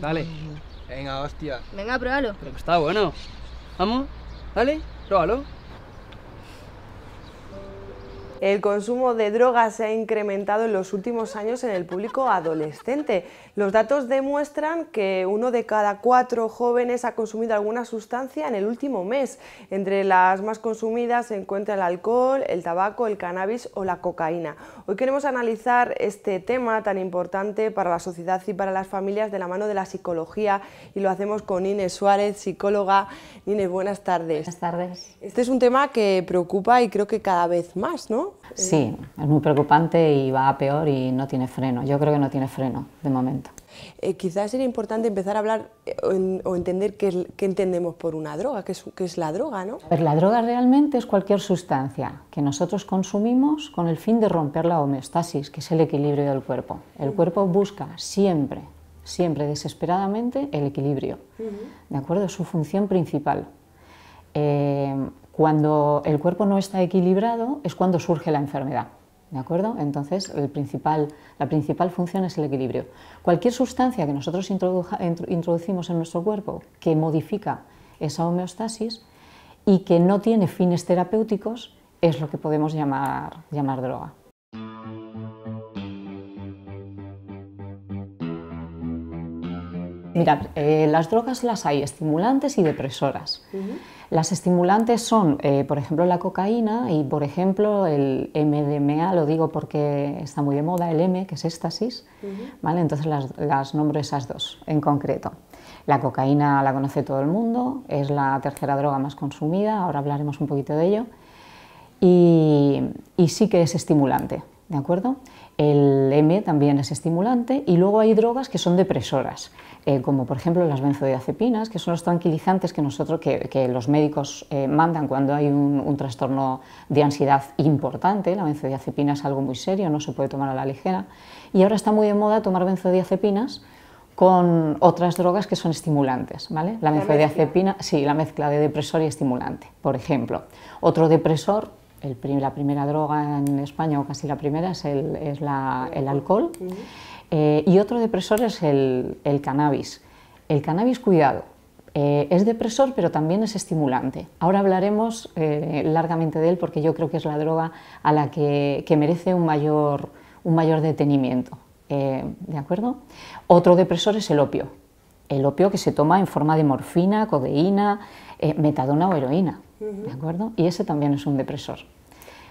Dale. Venga, hostia. Venga, pruébalo. Pero que está bueno. Vamos, dale, pruébalo. El consumo de drogas se ha incrementado en los últimos años en el público adolescente los datos demuestran que uno de cada cuatro jóvenes ha consumido alguna sustancia en el último mes. Entre las más consumidas se encuentra el alcohol, el tabaco, el cannabis o la cocaína. Hoy queremos analizar este tema tan importante para la sociedad y para las familias de la mano de la psicología y lo hacemos con Inés Suárez, psicóloga. Inés, buenas tardes. Buenas tardes. Este es un tema que preocupa y creo que cada vez más, ¿no? Sí, es muy preocupante y va a peor y no tiene freno. Yo creo que no tiene freno de momento. Eh, quizás sería importante empezar a hablar eh, o, entender qué, entendemos por una droga, qué es, la droga, ¿no? Pero la droga realmente es cualquier sustancia que nosotros consumimos con el fin de romper la homeostasis, que es el equilibrio del cuerpo. El mm. cuerpo busca siempre, siempre desesperadamente el equilibrio, ¿de acuerdo? Es su función principal. Eh, cuando el cuerpo no está equilibrado es cuando surge la enfermedad. Entonces, la principal función es el equilibrio. Cualquier sustancia que nosotros introducimos en nuestro cuerpo que modifica esa homeostasis y que no tiene fines terapéuticos es lo que podemos llamar, droga. Mira, eh, las drogas las hay estimulantes y depresoras. Las estimulantes son, eh, por ejemplo, la cocaína y, por ejemplo, el MDMA, lo digo porque está muy de moda, el M, que es éxtasis, ¿vale? Entonces las, nombro esas dos en concreto. La cocaína la conoce todo el mundo, es la tercera droga más consumida, ahora hablaremos un poquito de ello, y sí que es estimulante, ¿De acuerdo? El M también es estimulante y luego hay drogas que son depresoras, eh, como por ejemplo las benzodiazepinas, que son los tranquilizantes que nosotros, que, los médicos eh, mandan cuando hay un, trastorno de ansiedad importante. La benzodiazepina es algo muy serio, no se puede tomar a la ligera. Y ahora está muy de moda tomar benzodiazepinas con otras drogas que son estimulantes, ¿vale? La benzodiazepina, sí, la mezcla de depresor y estimulante, por ejemplo. Otro depresor la primera droga en España, o casi la primera, es el, es el alcohol. Eh, y otro depresor es el, cannabis. El cannabis, cuidado, eh, es depresor, pero también es estimulante. Ahora hablaremos eh, largamente de él porque yo creo que es la droga a la que, merece un mayor, un mayor detenimiento. ¿De acuerdo? Otro depresor es el opio. El opio que se toma en forma de morfina, codeína, metadona o heroína acuerdo? Y ese también es un depresor.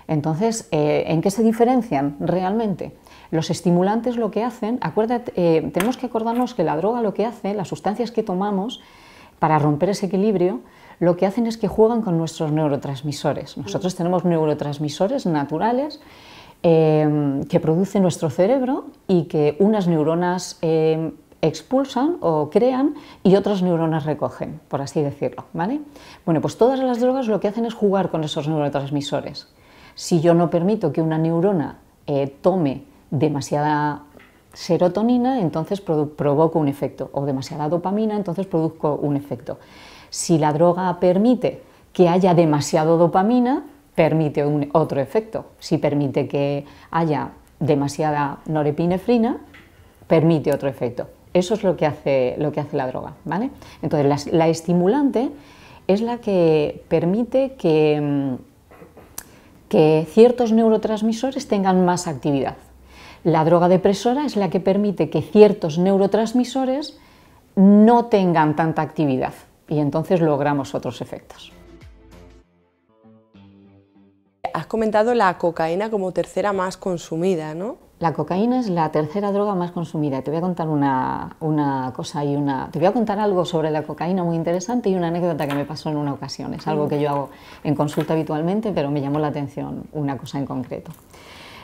Entonces, eh, ¿en qué se diferencian realmente? Los estimulantes lo que hacen, acuérdate, eh, tenemos que acordarnos que la droga lo que hace, las sustancias que tomamos para romper ese equilibrio, lo que hacen es que juegan con nuestros neurotransmisores. Nosotros tenemos neurotransmisores naturales eh, que produce nuestro cerebro y que unas neuronas expulsan o crean y otras neuronas recogen, por así decirlo. ¿vale? Bueno, pues todas las drogas lo que hacen es jugar con esos neurotransmisores. Si yo no permito que una neurona eh, tome demasiada serotonina, entonces provoco un efecto, o demasiada dopamina, entonces produzco un efecto. Si la droga permite que haya demasiado dopamina, permite otro efecto. Si permite que haya demasiada norepinefrina, permite otro efecto. Eso es lo que hace, lo que hace la droga, ¿vale? Entonces, la, estimulante es la que permite que, mm, que ciertos neurotransmisores tengan más actividad. La droga depresora es la que permite que ciertos neurotransmisores no tengan tanta actividad y entonces logramos otros efectos. Has comentado la cocaína como tercera más consumida, ¿no? La cocaína es la tercera droga más consumida. Te voy a contar una, cosa y una. Te voy a contar algo sobre la cocaína muy interesante y una anécdota que me pasó en una ocasión. Es algo que yo hago en consulta habitualmente, pero me llamó la atención una cosa en concreto.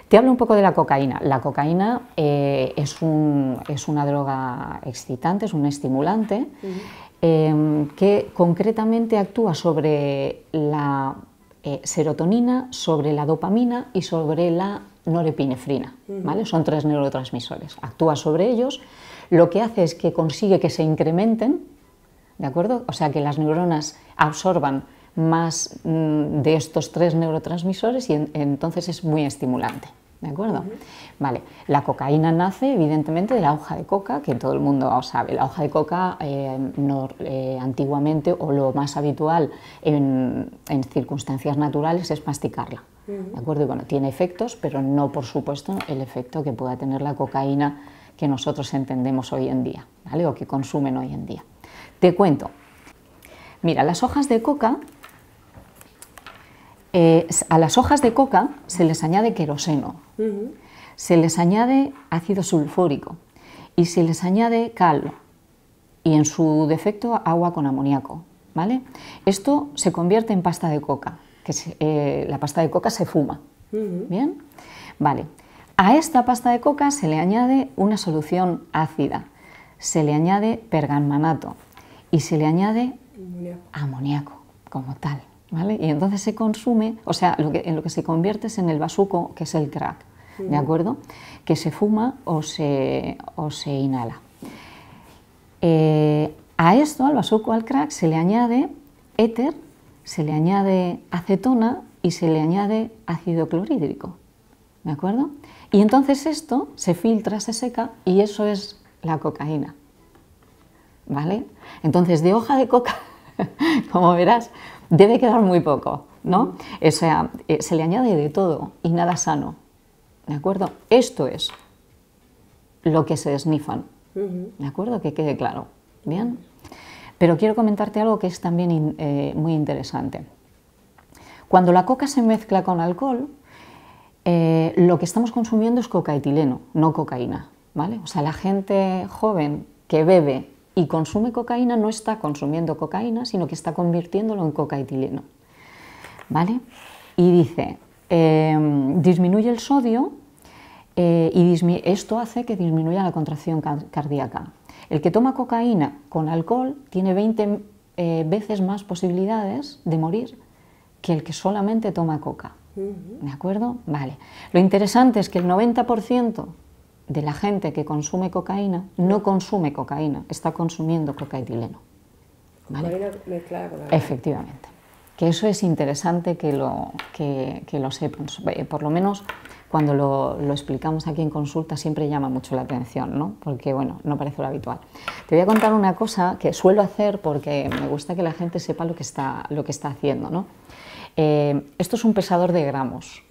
Te hablo un poco de la cocaína. La cocaína eh, es, un, es, una droga excitante, es un estimulante, em, que concretamente actúa sobre la eh, serotonina, sobre la dopamina y sobre la norepinefrina. ¿vale? Son tres neurotransmisores. Actúa sobre ellos, lo que hace es que consigue que se incrementen, ¿de acuerdo? O sea, que las neuronas absorban más mm, de estos tres neurotransmisores y entonces es muy estimulante. ¿De acuerdo? Vale, la cocaína nace evidentemente de la hoja de coca, que todo el mundo sabe. La hoja de coca eh, eh, antiguamente o lo más habitual en circunstancias naturales es masticarla. ¿De acuerdo? Y bueno, tiene efectos, pero no, por supuesto, el efecto que pueda tener la cocaína que nosotros entendemos hoy en día, ¿vale? O que consumen hoy en día. Te cuento. Mira, las hojas de coca, eh, a las hojas de coca se les añade queroseno, se les añade ácido sulfúrico y se les añade cal y en su defecto agua con amoníaco, ¿vale? Esto se convierte en pasta de coca que eh, la pasta de coca se fuma. ¿Bien? Vale. A esta pasta de coca se le añade una solución ácida, se le añade pergamanato y se le añade amoníaco, como tal. ¿Vale? Y entonces se consume, o sea, en lo que se convierte es en el basuco, que es el crack, ¿de acuerdo? Que se fuma o se, o se inhala. Eh, a esto, al basuco, al crack, se le añade éter se le añade acetona y se le añade ácido clorhídrico. ¿De acuerdo? Y entonces esto se filtra, se seca y eso es la cocaína. ¿Vale? Entonces, de hoja de coca, como verás, debe quedar muy poco, ¿no? O sea, eh, se le añade de todo y nada sano. ¿De acuerdo? Esto es lo que se desnifan. ¿De acuerdo? Que quede claro. Bien. Pero quiero comentarte algo que es también eh, muy interesante. Cuando la coca se mezcla con alcohol, eh, lo que estamos consumiendo es cocaetileno, no cocaína. ¿vale? O sea, la gente joven que bebe y consume cocaína no está consumiendo cocaína, sino que está convirtiéndolo en cocaetileno. ¿vale? Y dice, em, disminuye el sodio eh, y esto hace que disminuya la contracción cardíaca. El que toma cocaína con alcohol tiene 20 eh, veces más posibilidades de morir que el que solamente toma coca. ¿De acuerdo? Vale. Lo interesante es que el 90% de la gente que consume cocaína no consume cocaína, está consumiendo cocaetileno. ¿Vale? Efectivamente. Que eso es interesante que lo, que, que lo sepan. Por lo menos cuando lo, explicamos aquí en consulta siempre llama mucho la atención, ¿no? porque bueno, no parece lo habitual. Te voy a contar una cosa que suelo hacer porque me gusta que la gente sepa lo que está, lo que está haciendo. ¿no? Eh, esto es un pesador de gramos,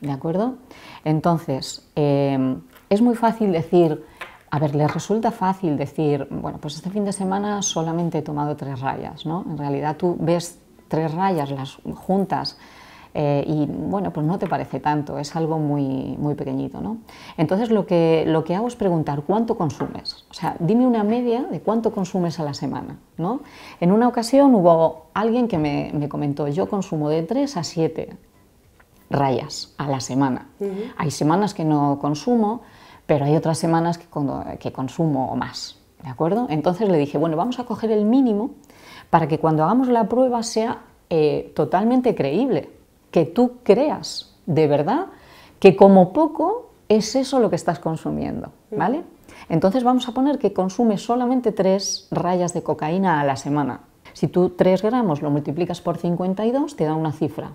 ¿de acuerdo? Entonces, eh, es muy fácil decir, a ver, les resulta fácil decir, bueno, pues este fin de semana solamente he tomado tres rayas, ¿no? En realidad tú ves tres rayas, las juntas, eh, y bueno, pues no te parece tanto, es algo muy, muy pequeñito. ¿no? Entonces lo que, hago es preguntar cuánto consumes, o sea, dime una media de cuánto consumes a la semana. ¿no? En una ocasión hubo alguien que me, me comentó, yo consumo de 3 a 7 rayas a la semana. Hay semanas que no consumo, pero hay otras semanas que, consumo más, Entonces le dije, bueno, vamos a coger el mínimo para que cuando hagamos la prueba sea eh, totalmente creíble que tú creas de verdad que como poco es eso lo que estás consumiendo, ¿vale? Entonces vamos a poner que consume solamente tres rayas de cocaína a la semana. Si tú 3 gramos lo multiplicas por 52, te da una cifra.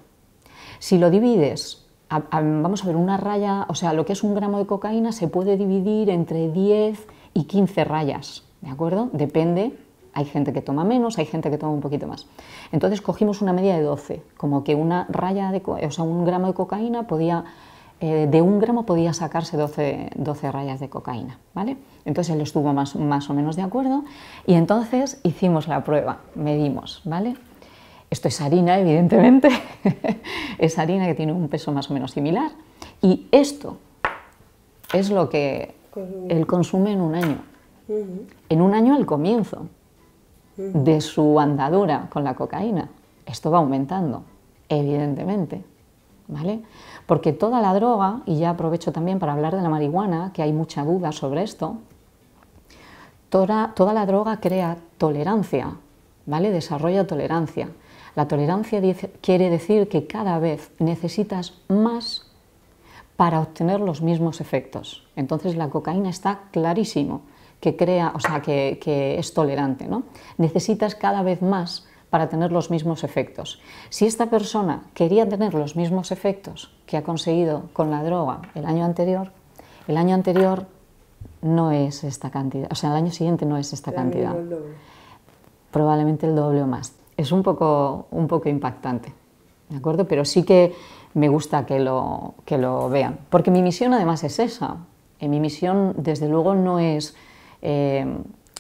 Si lo divides, vamos a ver, una raya, o sea, lo que es un gramo de cocaína se puede dividir entre 10 y 15 rayas, ¿de acuerdo? Depende hay gente que toma menos, hay gente que toma un poquito más. Entonces cogimos una media de 12, como que una raya de, o sea, un gramo de cocaína podía, eh, de un gramo podía sacarse 12, 12, rayas de cocaína, ¿vale? Entonces él estuvo más, más o menos de acuerdo y entonces hicimos la prueba, medimos, ¿vale? Esto es harina, evidentemente, es harina que tiene un peso más o menos similar y esto es lo que él consume en un año. En un año al comienzo de su andadura con la cocaína. Esto va aumentando, evidentemente, ¿vale? Porque toda la droga, y ya aprovecho también para hablar de la marihuana, que hay mucha duda sobre esto, toda, la droga crea tolerancia, ¿vale? Desarrolla tolerancia. La tolerancia quiere decir que cada vez necesitas más para obtener los mismos efectos. Entonces la cocaína está clarísimo que crea, o sea, que, es tolerante, ¿no? Necesitas cada vez más para tener los mismos efectos. Si esta persona quería tener los mismos efectos que ha conseguido con la droga el año anterior, el año anterior no es esta cantidad, o sea, el año siguiente no es esta cantidad. Probablemente el doble más. Es un poco, un poco impactante, ¿de acuerdo? Pero sí que me gusta que lo, que lo vean, porque mi misión además es esa. Eh, mi misión, desde luego, no es Em,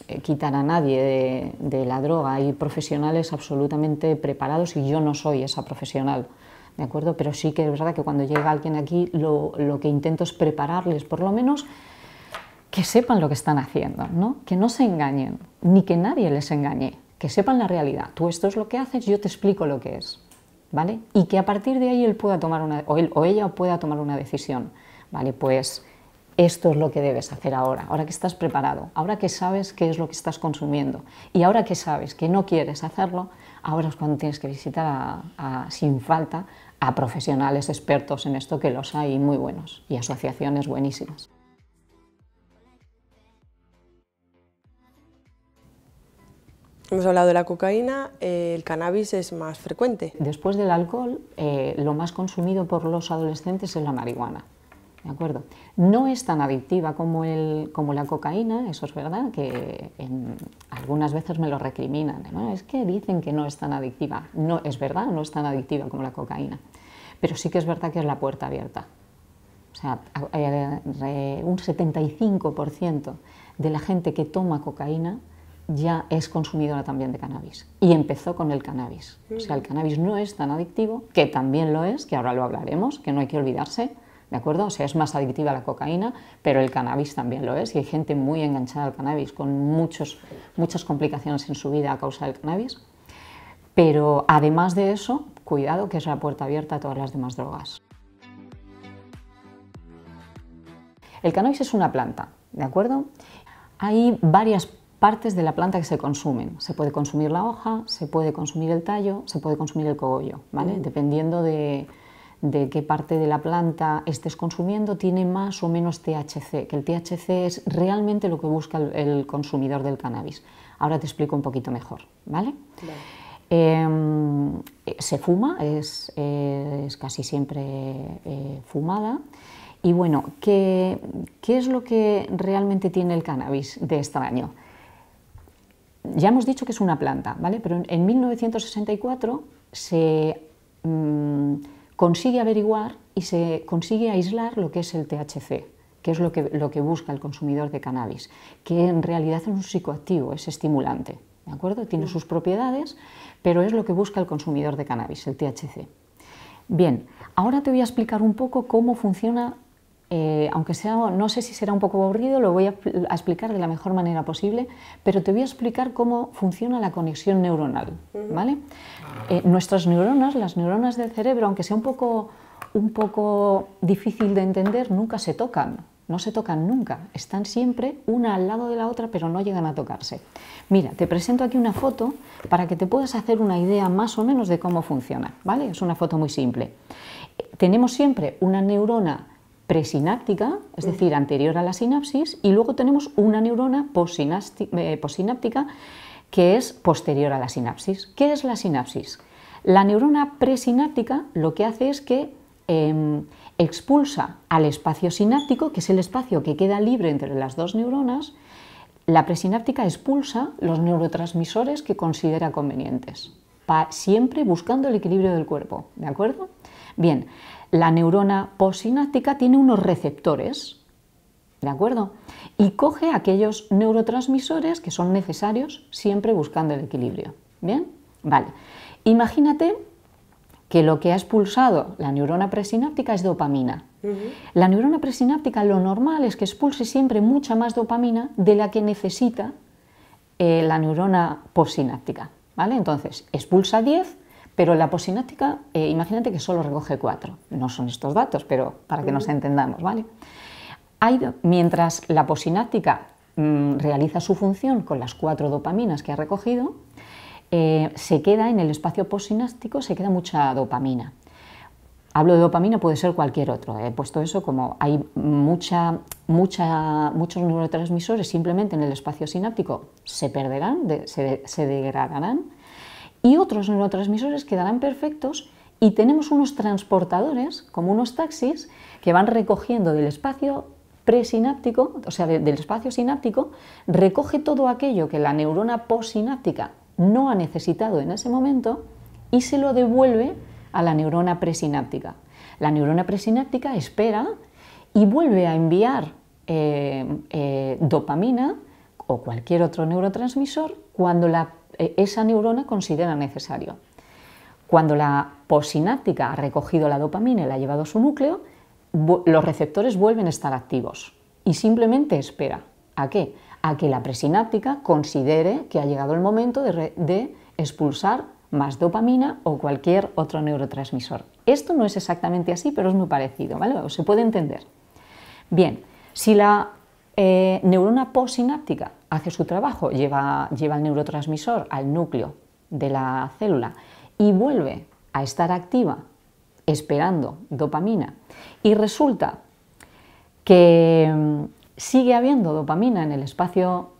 eh, quitar a nadie de, la droga. Hay profesionales absolutamente preparados y yo no soy esa profesional. ¿De acuerdo? Pero sí que es verdad que cuando llega alguien aquí lo, que intento es prepararles, por lo menos que sepan lo que están haciendo, ¿no? que no se engañen, ni que nadie les engañe, que sepan la realidad. Tú esto es lo que haces, yo te explico lo que es. ¿Vale? Y que a partir de ahí él pueda tomar una, o, o ella pueda tomar una decisión. ¿Vale? Pues esto es lo que debes hacer ahora, ahora que estás preparado, ahora que sabes qué es lo que estás consumiendo y ahora que sabes que no quieres hacerlo, ahora es cuando tienes que visitar sin falta a profesionales expertos en esto que los hay muy buenos y asociaciones buenísimas. Hemos hablado de la cocaína, eh, el cannabis es más frecuente. Después del alcohol, eh, lo más consumido por los adolescentes es la marihuana acuerdo? No es tan adictiva como, el, como la cocaína, eso es verdad, que algunas veces me lo recriminan. Es que dicen que no es tan adictiva. No, es verdad, no es tan adictiva como la cocaína. Pero sí que es verdad que es la puerta abierta. O sea, eh, un 75% de la gente que toma cocaína ya es consumidora también de cannabis. Y empezó con el cannabis. O sea, el cannabis no es tan adictivo, que también lo es, que ahora lo hablaremos, que no hay que olvidarse ¿de acuerdo? O sea, es más adictiva la cocaína, pero el cannabis también lo es y hay gente muy enganchada al cannabis con muchos, muchas complicaciones en su vida a causa del cannabis. Pero además de eso, cuidado que es la puerta abierta a todas las demás drogas. El cannabis es una planta, ¿de acuerdo? Hay varias partes de la planta que se consumen. Se puede consumir la hoja, se puede consumir el tallo, se puede consumir el cogollo, ¿vale? Mm. Dependiendo de, de qué parte de la planta estés consumiendo tiene más o menos THC, que el THC es realmente lo que busca el, consumidor del cannabis. Ahora te explico un poquito mejor, ¿vale? Em, se fuma, es, es casi siempre eh, fumada. Y bueno, ¿qué, ¿qué es lo que realmente tiene el cannabis de extraño? Ya hemos dicho que es una planta, ¿vale? Pero en, 1964 se... Mm, consigue averiguar y se consigue aislar lo que es el THC, que es lo que, lo que busca el consumidor de cannabis, que en realidad es un psicoactivo, es estimulante, ¿de acuerdo? Tiene sus propiedades, pero es lo que busca el consumidor de cannabis, el THC. Bien, ahora te voy a explicar un poco cómo funciona eh, aunque sea, no sé si será un poco aburrido, lo voy a, explicar de la mejor manera posible, pero te voy a explicar cómo funciona la conexión neuronal, ¿vale? Eh, nuestras neuronas, las neuronas del cerebro, aunque sea un poco, un poco difícil de entender, nunca se tocan, no se tocan nunca, están siempre una al lado de la otra, pero no llegan a tocarse. Mira, te presento aquí una foto para que te puedas hacer una idea más o menos de cómo funciona, ¿vale? Es una foto muy simple. Eh, tenemos siempre una neurona presináptica, es mm. decir, anterior a la sinapsis, y luego tenemos una neurona eh, posináptica que es posterior a la sinapsis. ¿Qué es la sinapsis? La neurona presináptica lo que hace es que em, expulsa al espacio sináptico, que es el espacio que queda libre entre las dos neuronas, la presináptica expulsa los neurotransmisores que considera convenientes, siempre buscando el equilibrio del cuerpo, ¿de acuerdo? Bien, la neurona postsináptica tiene unos receptores, ¿de acuerdo? Y coge aquellos neurotransmisores que son necesarios siempre buscando el equilibrio. ¿Bien? Vale. Imagínate que lo que ha expulsado la neurona presináptica es dopamina. La neurona presináptica lo normal es que expulse siempre mucha más dopamina de la que necesita eh, la neurona postsináptica. ¿vale? Entonces, expulsa 10, pero la posináptica, eh, imagínate que solo recoge cuatro. No son estos datos, pero para que nos entendamos, ¿vale? mientras la posináptica mm, realiza su función con las cuatro dopaminas que ha recogido, eh, se queda en el espacio posináptico se queda mucha dopamina. Hablo de dopamina, puede ser cualquier otro. He puesto eso como hay mucha, muchos neurotransmisores simplemente en el espacio sináptico se perderán, se, degradarán y otros neurotransmisores quedarán perfectos y tenemos unos transportadores, como unos taxis, que van recogiendo del espacio presináptico, o sea, del espacio sináptico, recoge todo aquello que la neurona postsináptica no ha necesitado en ese momento y se lo devuelve a la neurona presináptica. La neurona presináptica espera y vuelve a enviar eh, eh, dopamina o cualquier otro neurotransmisor cuando la eh, esa neurona considera necesario. Cuando la posináptica ha recogido la dopamina y la ha llevado a su núcleo, los receptores vuelven a estar activos y simplemente espera. ¿A qué? A que la presináptica considere que ha llegado el momento de, expulsar más dopamina o cualquier otro neurotransmisor. Esto no es exactamente así, pero es muy parecido, se puede entender. Bien, si la eh, neurona postsináptica hace su trabajo, lleva, lleva el neurotransmisor al núcleo de la célula y vuelve a estar activa esperando dopamina. Y resulta que mm, sigue habiendo dopamina en el espacio,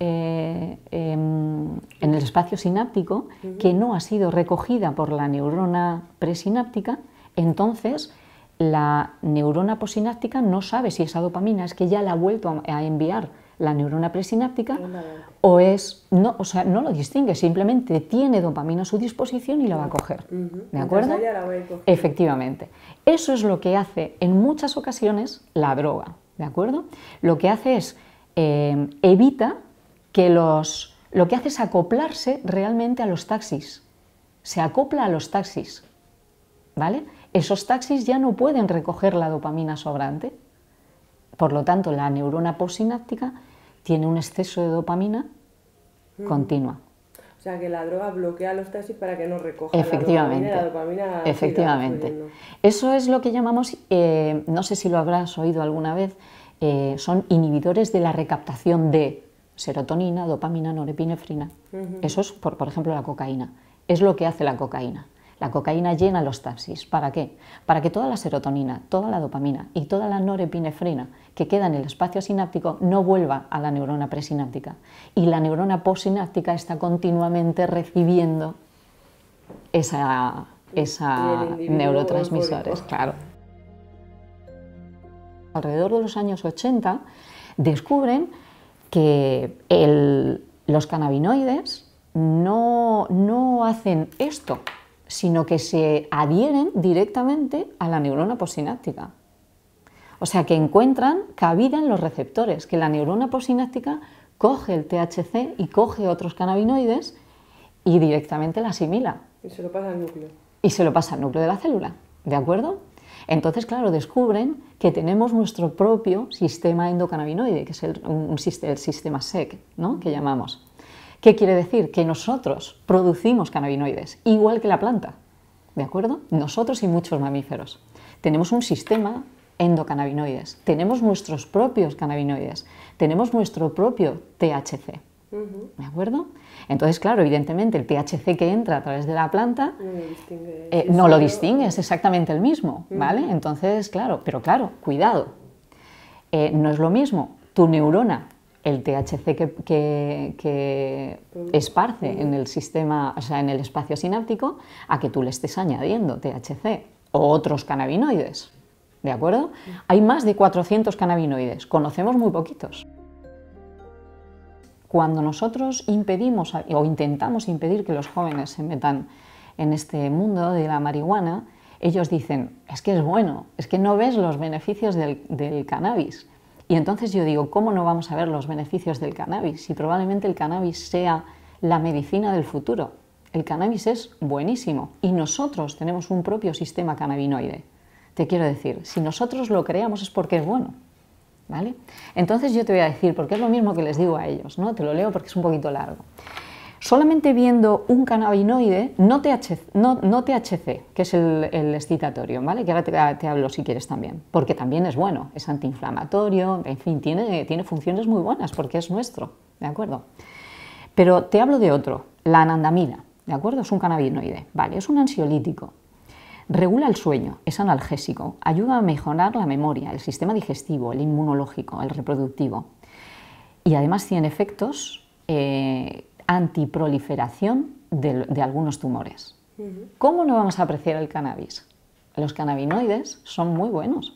eh, em, en el espacio sináptico que no ha sido recogida por la neurona presináptica, entonces la neurona posináptica no sabe si esa dopamina es que ya la ha vuelto a enviar la neurona presináptica o es no, o sea, no lo distingue, simplemente tiene dopamina a su disposición y la va a coger. ¿De acuerdo? Efectivamente. Eso es lo que hace en muchas ocasiones la droga, ¿de acuerdo? Lo que hace es eh, evita que los lo que hace es acoplarse realmente a los taxis. Se acopla a los taxis. ¿Vale? esos taxis ya no pueden recoger la dopamina sobrante. Por lo tanto, la neurona postsináptica tiene un exceso de dopamina mm. continua. O sea, que la droga bloquea los taxis para que no recojan efectivamente, la dopamina. efectivamente. Eso es lo que llamamos, eh, no sé si lo habrás oído alguna vez, eh, son inhibidores de la recaptación de serotonina, dopamina, norepinefrina. Eso es, por ejemplo, la cocaína. Es lo que hace la cocaína la cocaína llena los taxis. ¿Para qué? Para que toda la serotonina, toda la dopamina y toda la norepinefrina que queda en el espacio sináptico no vuelva a la neurona presináptica. Y la neurona posináptica está continuamente recibiendo esa, neurotransmisores. Claro. Alrededor de los años 80 descubren que los cannabinoides no hacen esto sino que se adhieren directamente a la neurona posináctica. O sea, que encuentran cabida en los receptores, que la neurona posináctica coge el THC y coge otros cannabinoides y directamente la asimila. Y se lo pasa al núcleo. Y se lo pasa al núcleo de la célula, ¿de acuerdo? Entonces, claro, descubren que tenemos nuestro propio sistema endocannabinoide, que es el, el sistema SEC, ¿no? que llamamos. ¿Qué quiere decir? Que nosotros producimos cannabinoides, igual que la planta. ¿De acuerdo? Nosotros y muchos mamíferos. Tenemos un sistema endocannabinoides, tenemos nuestros propios cannabinoides, tenemos nuestro propio THC. ¿De acuerdo? Entonces, claro, evidentemente el THC que entra a través de la planta no, lo distingue, eh, es exactamente el mismo, ¿vale? Entonces, claro, pero claro, cuidado. Eh, no es lo mismo tu neurona el THC que, esparce en el sistema, o sea, en el espacio sináptico, a que tú le estés añadiendo THC o otros cannabinoides. ¿De acuerdo? Hay más de 400 cannabinoides, conocemos muy poquitos. Cuando nosotros impedimos o intentamos impedir que los jóvenes se metan en este mundo de la marihuana, ellos dicen, es que es bueno, es que no ves los beneficios del cannabis y entonces yo digo, ¿cómo no vamos a ver los beneficios del cannabis? Si probablemente el cannabis sea la medicina del futuro. El cannabis es buenísimo y nosotros tenemos un propio sistema cannabinoide. Te quiero decir, si nosotros lo creamos es porque es bueno. ¿Vale? Entonces yo te voy a decir, porque es lo mismo que les digo a ellos, ¿no? Te lo leo porque es un poquito largo solamente viendo un cannabinoide, no THC, no, THC que es el, excitatorio, ¿vale? Que ahora te, hablo si quieres también, porque también es bueno, es antiinflamatorio, en fin, tiene, funciones muy buenas porque es nuestro, ¿de acuerdo? Pero te hablo de otro, la anandamida, ¿de acuerdo? Es un cannabinoide, ¿vale? Es un ansiolítico. Regula el sueño, es analgésico, ayuda a mejorar la memoria, el sistema digestivo, el inmunológico, el reproductivo. Y además tiene efectos eh, antiproliferación de, de algunos tumores. ¿Cómo no vamos a apreciar el cannabis? Los cannabinoides son muy buenos.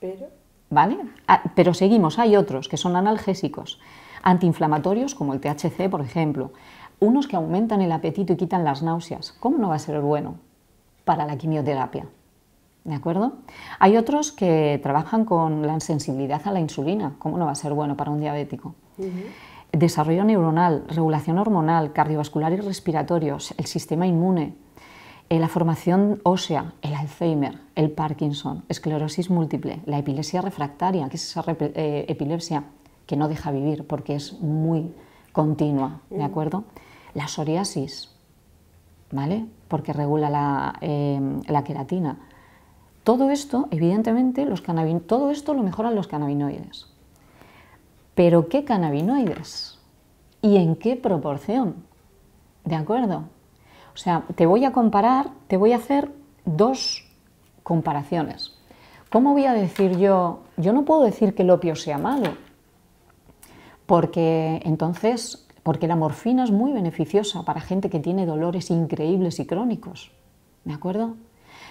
Pero. ¿Vale? Ah, pero seguimos, hay otros que son analgésicos, antiinflamatorios como el THC, por ejemplo, unos que aumentan el apetito y quitan las náuseas. ¿Cómo no va a ser bueno para la quimioterapia? ¿De acuerdo? Hay otros que trabajan con la sensibilidad a la insulina. ¿Cómo no va a ser bueno para un diabético? desarrollo neuronal, regulación hormonal, cardiovascular y respiratorio, el sistema inmune, eh, la formación ósea, el Alzheimer, el Parkinson, esclerosis múltiple, la epilepsia refractaria, que es esa eh, epilepsia que no deja vivir porque es muy continua, ¿de mm. acuerdo? La psoriasis, ¿vale? Porque regula la, em, queratina. Todo esto, evidentemente, los todo esto lo mejoran los cannabinoides pero qué cannabinoides y en qué proporción. ¿De acuerdo? O sea, te voy a comparar, te voy a hacer dos comparaciones. ¿Cómo voy a decir yo? Yo no puedo decir que el opio sea malo, porque entonces, porque la morfina es muy beneficiosa para gente que tiene dolores increíbles y crónicos, ¿de acuerdo?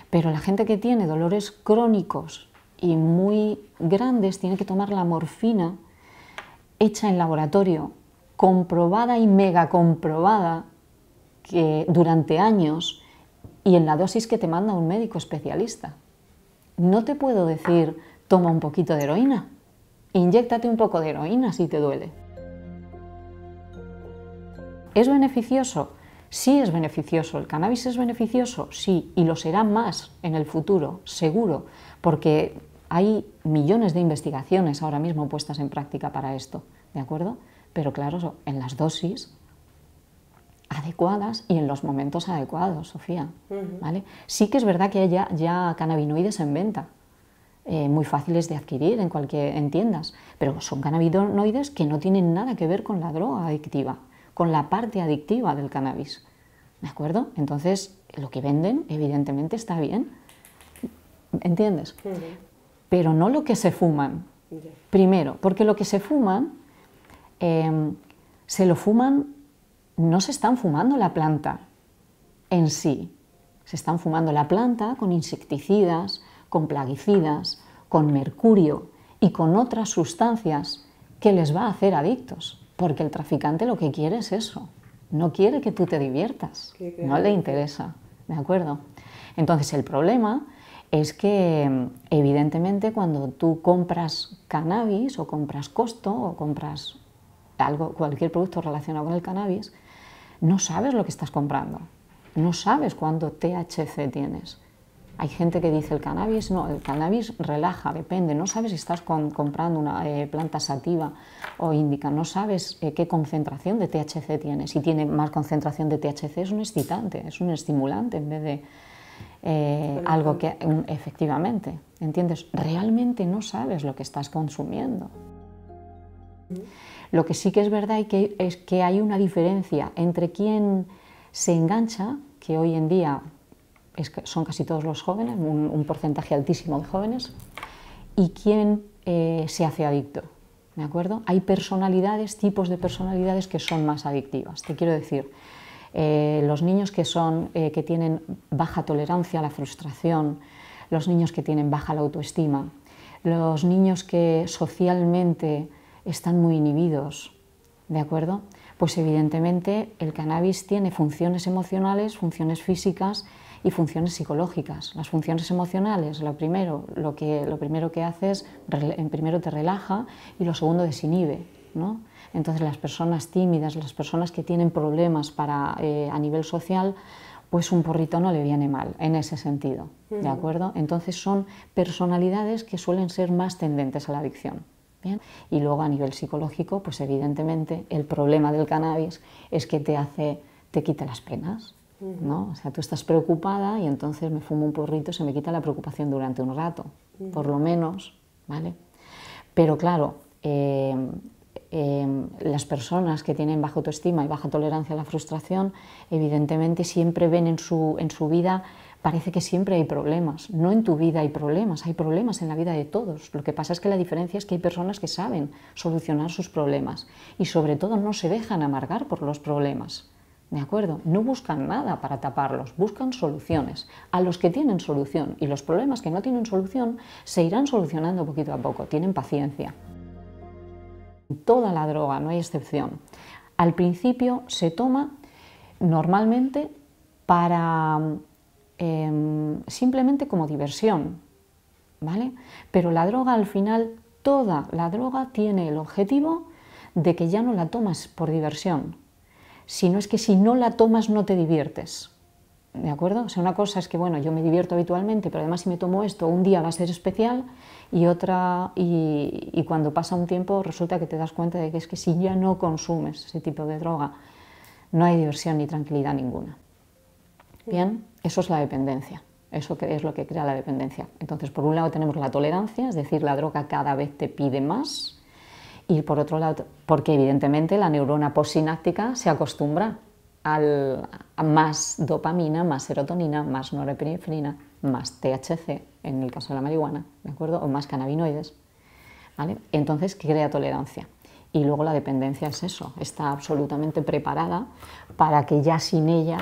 Pero la gente que tiene dolores crónicos y muy grandes tiene que tomar la morfina hecha en laboratorio, comprobada y mega comprobada que durante años y en la dosis que te manda un médico especialista. No te puedo decir, toma un poquito de heroína, inyéctate un poco de heroína si te duele. ¿Es beneficioso? Sí es beneficioso. ¿El cannabis es beneficioso? Sí, y lo será más en el futuro, seguro, porque hay millones de investigaciones ahora mismo puestas en práctica para esto, ¿de acuerdo? Pero claro, en las dosis adecuadas y en los momentos adecuados, Sofía. ¿vale? Sí que es verdad que hay ya, cannabinoides en venta, eh, muy fáciles de adquirir en cualquier en tiendas, pero son cannabinoides que no tienen nada que ver con la droga adictiva, con la parte adictiva del cannabis. ¿De acuerdo? Entonces, lo que venden, evidentemente, está bien. ¿Entiendes? pero no lo que se fuman. Primero, porque lo que se fuman, em, se lo fuman, no se están fumando la planta en sí, se están fumando la planta con insecticidas, con plaguicidas, con mercurio y con otras sustancias que les va a hacer adictos, porque el traficante lo que quiere es eso, no quiere que tú te diviertas, no le interesa, ¿de acuerdo? Entonces el problema es que evidentemente cuando tú compras cannabis o compras costo o compras algo, cualquier producto relacionado con el cannabis, no sabes lo que estás comprando, no sabes cuánto THC tienes. Hay gente que dice el cannabis, no, el cannabis relaja, depende, no sabes si estás comprando una eh, planta sativa o indica no sabes eh, qué concentración de THC tiene. Si tiene más concentración de THC es un excitante, es un estimulante en vez de eh, algo que efectivamente, ¿entiendes? Realmente no sabes lo que estás consumiendo. Lo que sí que es verdad es que hay una diferencia entre quien se engancha, que hoy en día son casi todos los jóvenes, un, porcentaje altísimo de jóvenes, y quien eh, se hace adicto. ¿De acuerdo? Hay personalidades, tipos de personalidades que son más adictivas. Te quiero decir, eh, los niños que, son, eh, que tienen baja tolerancia a la frustración, los niños que tienen baja la autoestima, los niños que socialmente están muy inhibidos, ¿de acuerdo? Pues evidentemente el cannabis tiene funciones emocionales, funciones físicas y funciones psicológicas. Las funciones emocionales, lo primero, lo que, lo primero que haces, en primero te relaja y lo segundo desinhibe, ¿no? Entonces las personas tímidas, las personas que tienen problemas para, eh, a nivel social, pues un porrito no le viene mal en ese sentido, ¿de acuerdo? Entonces son personalidades que suelen ser más tendentes a la adicción. ¿bien? Y luego a nivel psicológico, pues evidentemente el problema del cannabis es que te hace, te quita las penas, ¿no? O sea, tú estás preocupada y entonces me fumo un porrito y se me quita la preocupación durante un rato, por lo menos, ¿vale? Pero claro, eh, Em, las personas que tienen baja autoestima y baja tolerancia a la frustración, evidentemente siempre ven en su, en su vida, parece que siempre hay problemas. No en tu vida hay problemas, hay problemas en la vida de todos. Lo que pasa es que la diferencia es que hay personas que saben solucionar sus problemas y sobre todo no se dejan amargar por los problemas. ¿De acuerdo? No buscan nada para taparlos, buscan soluciones. A los que tienen solución y los problemas que no tienen solución se irán solucionando poquito a poco, tienen paciencia. Toda la droga, no hay excepción. Al principio se toma normalmente para em, simplemente como diversión, ¿vale? Pero la droga al final, toda la droga tiene el objetivo de que ya no la tomas por diversión, sino es que si no la tomas no te diviertes. ¿De acuerdo? O sea, una cosa es que, bueno, yo me divierto habitualmente, pero además si me tomo esto, un día va a ser especial y otra, y, cuando pasa un tiempo resulta que te das cuenta de que es que si ya no consumes ese tipo de droga, no hay diversión ni tranquilidad ninguna. Bien, eso es la dependencia, eso es lo que crea la dependencia. Entonces, por un lado tenemos la tolerancia, es decir, la droga cada vez te pide más, y por otro lado, porque evidentemente la neurona postsináptica se acostumbra más dopamina, más serotonina, más norepinefrina, más THC, en el caso de la marihuana, ¿de acuerdo? O más cannabinoides, ¿vale? Entonces crea tolerancia. Y luego la dependencia es eso, está absolutamente preparada para que ya sin ella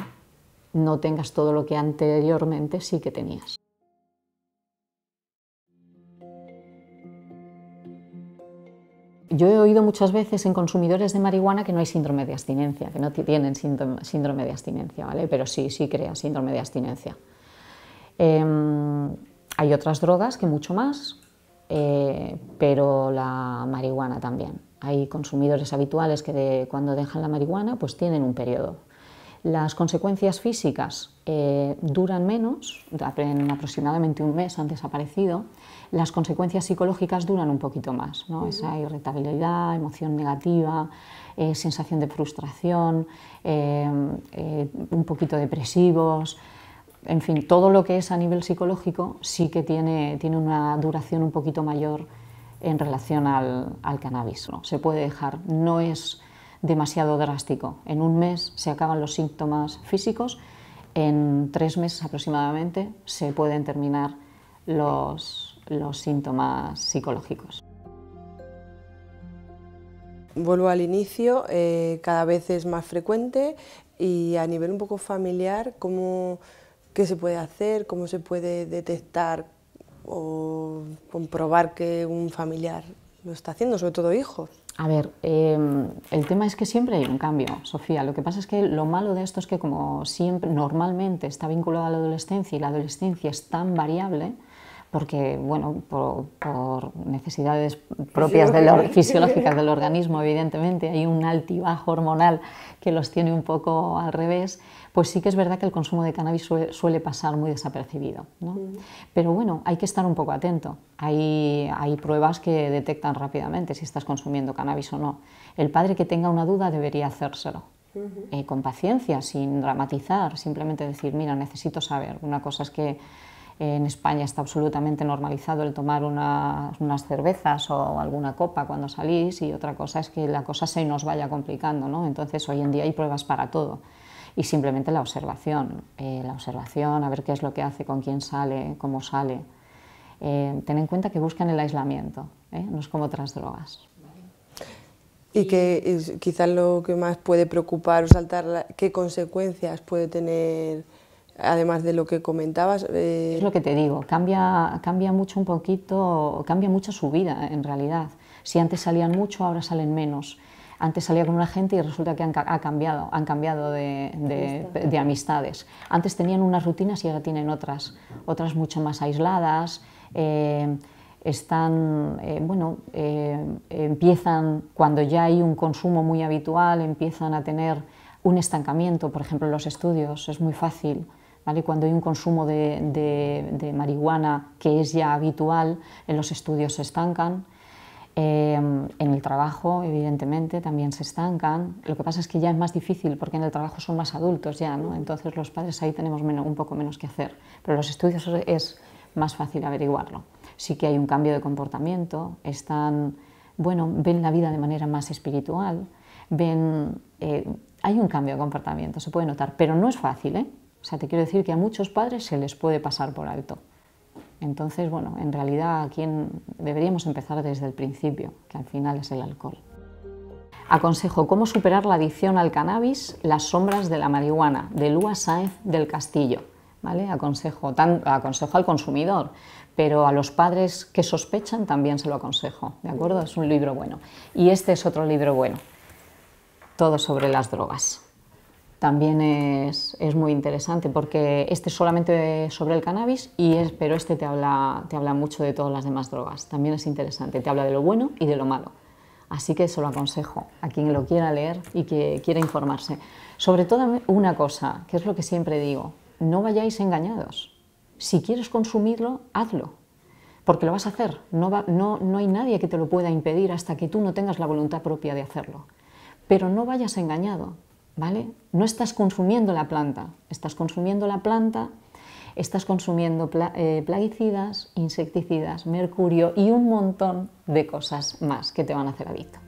no tengas todo lo que anteriormente sí que tenías. yo he oído muchas veces en consumidores de marihuana que no hay síndrome de abstinencia, que no tienen síndrome de abstinencia, ¿vale? Pero sí, sí crea síndrome de abstinencia. Em, hay otras drogas que mucho más, eh, pero la marihuana también. Hay consumidores habituales que cuando dejan la marihuana pues tienen un periodo las consecuencias físicas eh, duran menos, en aproximadamente un mes han desaparecido. Las consecuencias psicológicas duran un poquito más, esa irritabilidad, emoción negativa, eh, sensación de frustración, eh, un poquito depresivos. En fin, todo lo que es a nivel psicológico sí que tiene, tiene una duración un poquito mayor en relación al, cannabis. ¿no? Se puede dejar, no es demasiado drástico. En un mes se acaban los síntomas físicos, en tres meses aproximadamente se pueden terminar los, síntomas psicológicos. Vuelvo al inicio, eh, cada vez es más frecuente y a nivel un poco familiar, ¿cómo, ¿qué se puede hacer? ¿Cómo se puede detectar o comprobar que un familiar lo está haciendo, sobre todo hijos? A ver, em, el tema es que siempre hay un cambio, Sofía. Lo que pasa es que lo malo de esto es que como siempre, normalmente está vinculado a la adolescencia y la adolescencia es tan variable, porque, bueno, por, necesidades propias de fisiológicas del organismo, evidentemente, hay un altibajo hormonal que los tiene un poco al revés pues sí que es verdad que el consumo de cannabis suele, pasar muy desapercibido. Mm. Pero bueno, hay que estar un poco atento. Hay, pruebas que detectan rápidamente si estás consumiendo cannabis o no. El padre que tenga una duda debería hacérselo. Eh, con paciencia, sin dramatizar, simplemente decir, mira, necesito saber. Una cosa es que eh, en España está absolutamente normalizado el tomar unas cervezas o alguna copa cuando salís y otra cosa es que la cosa se nos vaya complicando, Entonces hoy en día hay pruebas para todo y simplemente la observación, eh, la observación, a ver qué es lo que hace, con quién sale, cómo sale. Eh, ten en cuenta que buscan el aislamiento, ¿eh? no es como otras drogas. Y que quizás lo que más puede preocupar o saltar, ¿qué consecuencias puede tener, además de lo que comentabas? Es lo que te digo, cambia, cambia mucho un poquito, cambia mucho su vida en realidad. Si antes salían mucho, ahora salen menos antes salía con una gente y resulta que han, cambiado, han cambiado de, amistades. Antes tenían unas rutinas y ahora tienen otras, otras mucho más aisladas. Eh, están, eh, bueno, eh, empiezan, cuando ya hay un consumo muy habitual, empiezan a tener un estancamiento, por ejemplo, en los estudios, es muy fácil. ¿Vale? Cuando hay un consumo de, marihuana que es ya habitual, en los estudios se estancan, Em, en el trabajo, evidentemente, también se estancan. Lo que pasa es que ya es más difícil porque en el trabajo son más adultos ya, ¿no? Entonces los padres ahí tenemos menos, un poco menos que hacer. Pero los estudios es más fácil averiguarlo. Sí que hay un cambio de comportamiento, están, bueno, ven la vida de manera más espiritual, ven, eh, hay un cambio de comportamiento, se puede notar, pero no es fácil, ¿eh? O sea, te quiero decir que a muchos padres se les puede pasar por alto. Entonces, bueno, en realidad aquí deberíamos empezar desde el principio, que al final es el alcohol. Aconsejo cómo superar la adicción al cannabis, las sombras de la marihuana, de Lua Saez del Castillo. Aconsejo, aconsejo al consumidor, pero a los padres que sospechan también se lo aconsejo. ¿De acuerdo? Es un libro bueno. Y este es otro libro bueno. Todo sobre las drogas también es, muy interesante porque este es solamente sobre el cannabis, y pero este te habla, mucho de todas las demás drogas. También es interesante, te habla de lo bueno y de lo malo. Así que se lo aconsejo a quien lo quiera leer y que quiera informarse. Sobre todo una cosa, que es lo que siempre digo, no vayáis engañados. Si quieres consumirlo, hazlo, porque lo vas a hacer. no hay nadie que te lo pueda impedir hasta que tú no tengas la voluntad propia de hacerlo. Pero no vayas engañado, ¿vale? No estás consumiendo la planta, estás consumiendo la planta, estás consumiendo eh, plaguicidas, insecticidas, mercurio y un montón de cosas más que te van a hacer adicto.